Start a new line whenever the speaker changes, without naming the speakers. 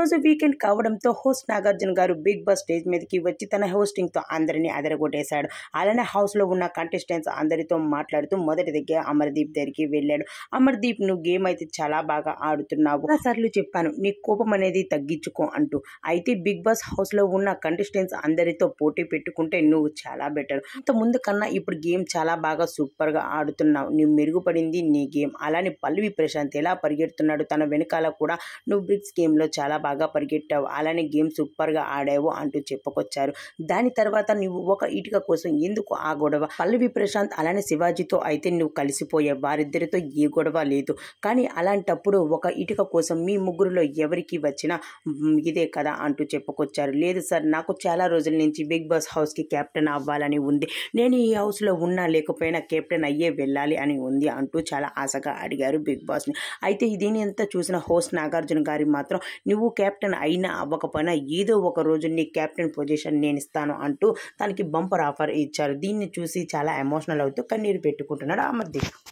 రోజు వీకెండ్ కావడంతో హోస్ట్ నాగార్జున గారు బిగ్ బాస్ స్టేజ్ మీదకి వచ్చి తన హోస్టింగ్తో అందరినీ అదరగొట్టేశాడు అలానే హౌస్లో ఉన్న కంటెస్టెంట్స్ అందరితో మాట్లాడుతూ మొదటి దగ్గర అమర్దీప్ దగ్గరికి వెళ్ళాడు అమర్దీప్ నువ్వు గేమ్ అయితే చాలా బాగా ఆడుతున్నావు సార్లు చెప్పాను నీ కోపం అనేది తగ్గించుకో అంటూ అయితే బిగ్ బాస్ హౌస్లో ఉన్న కంటెస్టెంట్స్ అందరితో పోటీ పెట్టుకుంటే నువ్వు చాలా బెటర్ అంత ముందు కన్నా ఇప్పుడు గేమ్ చాలా బాగా సూపర్గా ఆడుతున్నావు నువ్వు మెరుగుపడింది నీ గేమ్ అలానే పల్లవి ప్రశాంత్ ఎలా పరిగెడుతున్నాడు తన వెనకాల కూడా నువ్వు బ్రిక్స్ గేమ్లో చాలా బాగా బాగా పరిగెట్టావు అలానే గేమ్ సూపర్గా ఆడావు అంటూ చెప్పుకొచ్చారు దాని తర్వాత నువ్వు ఒక ఇటుక కోసం ఎందుకు ఆ గొడవ పల్లవి ప్రశాంత్ అలానే శివాజీతో అయితే నువ్వు కలిసిపోయే వారిద్దరితో ఏ గొడవ లేదు కానీ అలాంటప్పుడు ఒక ఇటుక కోసం మీ ముగ్గురులో ఎవరికి వచ్చినా ఇదే కదా అంటూ చెప్పుకొచ్చారు లేదు సార్ నాకు చాలా రోజుల నుంచి బిగ్ బాస్ హౌస్కి కెప్టెన్ అవ్వాలని ఉంది నేను ఈ హౌస్లో ఉన్నా లేకపోయినా కెప్టెన్ అయ్యే వెళ్ళాలి అని ఉంది అంటూ చాలా ఆశగా అడిగారు బిగ్ బాస్ని అయితే దీని అంతా చూసిన హోస్ట్ నాగార్జున గారి మాత్రం నువ్వు కెప్టెన్ అయినా అవ్వకపోయినా ఏదో ఒక రోజు నీ కెప్టెన్ పొజిషన్ నేను ఇస్తాను అంటూ తనకి బంపర్ ఆఫర్ ఇచ్చారు దీన్ని చూసి చాలా ఎమోషనల్ అవుతూ కన్నీరు పెట్టుకుంటున్నాడు అమర్దీప్